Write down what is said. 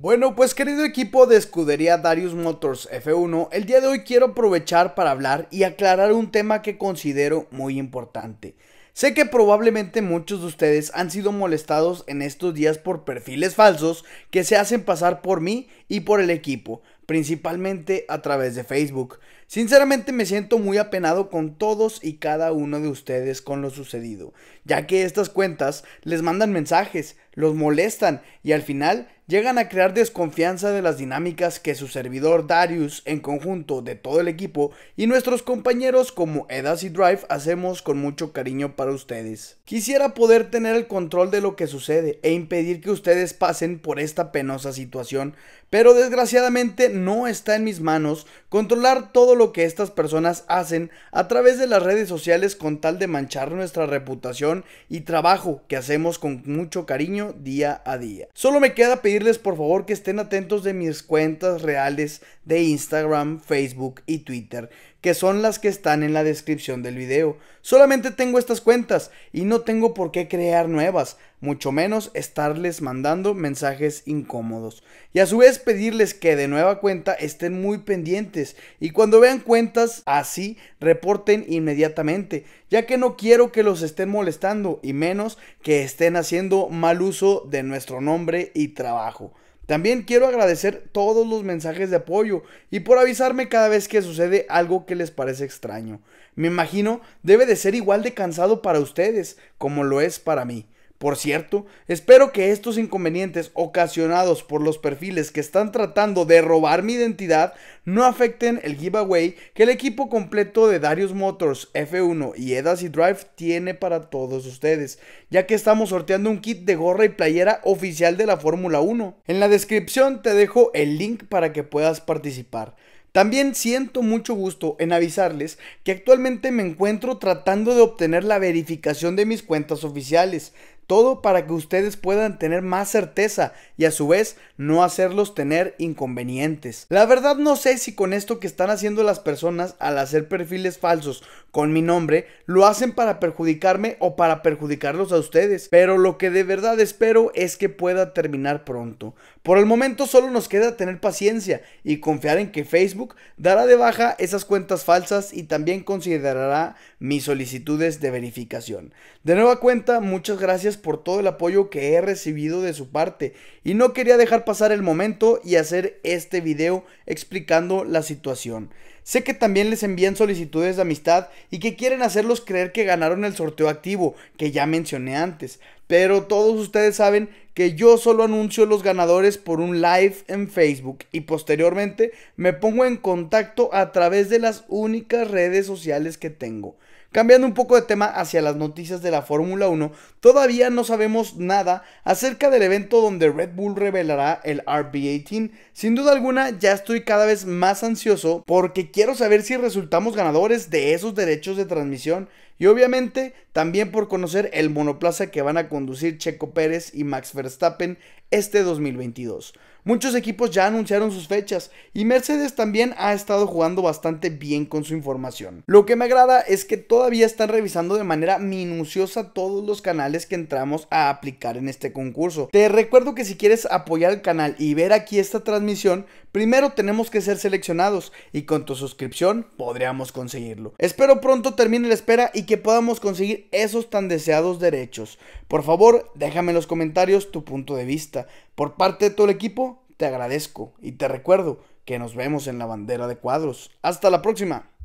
Bueno, pues querido equipo de escudería Darius Motors F1, el día de hoy quiero aprovechar para hablar y aclarar un tema que considero muy importante. Sé que probablemente muchos de ustedes han sido molestados en estos días por perfiles falsos que se hacen pasar por mí y por el equipo, principalmente a través de Facebook. Sinceramente me siento muy apenado con todos y cada uno de ustedes con lo sucedido, ya que estas cuentas les mandan mensajes, los molestan y al final llegan a crear desconfianza de las dinámicas que su servidor Darius en conjunto de todo el equipo y nuestros compañeros como Edas y Drive hacemos con mucho cariño para ustedes. Quisiera poder tener el control de lo que sucede e impedir que ustedes pasen por esta penosa situación, pero desgraciadamente no está en mis manos controlar todo lo que estas personas hacen a través de las redes sociales con tal de manchar nuestra reputación y trabajo que hacemos con mucho cariño día a día. Solo me queda pedir por favor que estén atentos de mis cuentas reales de Instagram, Facebook y Twitter que son las que están en la descripción del video. Solamente tengo estas cuentas y no tengo por qué crear nuevas, mucho menos estarles mandando mensajes incómodos. Y a su vez pedirles que de nueva cuenta estén muy pendientes y cuando vean cuentas así reporten inmediatamente, ya que no quiero que los estén molestando y menos que estén haciendo mal uso de nuestro nombre y trabajo. También quiero agradecer todos los mensajes de apoyo y por avisarme cada vez que sucede algo que les parece extraño. Me imagino debe de ser igual de cansado para ustedes como lo es para mí. Por cierto, espero que estos inconvenientes ocasionados por los perfiles que están tratando de robar mi identidad no afecten el giveaway que el equipo completo de Darius Motors F1 y y Drive tiene para todos ustedes, ya que estamos sorteando un kit de gorra y playera oficial de la Fórmula 1. En la descripción te dejo el link para que puedas participar. También siento mucho gusto en avisarles que actualmente me encuentro tratando de obtener la verificación de mis cuentas oficiales, todo para que ustedes puedan tener más certeza y a su vez no hacerlos tener inconvenientes. La verdad no sé si con esto que están haciendo las personas al hacer perfiles falsos con mi nombre, lo hacen para perjudicarme o para perjudicarlos a ustedes. Pero lo que de verdad espero es que pueda terminar pronto. Por el momento solo nos queda tener paciencia y confiar en que Facebook dará de baja esas cuentas falsas y también considerará mis solicitudes de verificación. De nueva cuenta, muchas gracias por todo el apoyo que he recibido de su parte y no quería dejar pasar el momento y hacer este video explicando la situación. Sé que también les envían solicitudes de amistad y que quieren hacerlos creer que ganaron el sorteo activo que ya mencioné antes, pero todos ustedes saben que yo solo anuncio los ganadores por un live en Facebook y posteriormente me pongo en contacto a través de las únicas redes sociales que tengo. Cambiando un poco de tema hacia las noticias de la Fórmula 1, todavía no sabemos nada acerca del evento donde Red Bull revelará el RB18. Sin duda alguna, ya estoy cada vez más ansioso porque quiero saber si resultamos ganadores de esos derechos de transmisión y obviamente también por conocer el monoplaza que van a conducir Checo Pérez y Max Verstappen Verstappen este 2022. Muchos equipos ya anunciaron sus fechas y Mercedes también ha estado jugando bastante bien con su información. Lo que me agrada es que todavía están revisando de manera minuciosa todos los canales que entramos a aplicar en este concurso. Te recuerdo que si quieres apoyar el canal y ver aquí esta transmisión, primero tenemos que ser seleccionados y con tu suscripción podríamos conseguirlo. Espero pronto termine la espera y que podamos conseguir esos tan deseados derechos. Por favor, déjame en los comentarios tu punto de vista. Por parte de todo el equipo, te agradezco y te recuerdo que nos vemos en la bandera de cuadros. Hasta la próxima.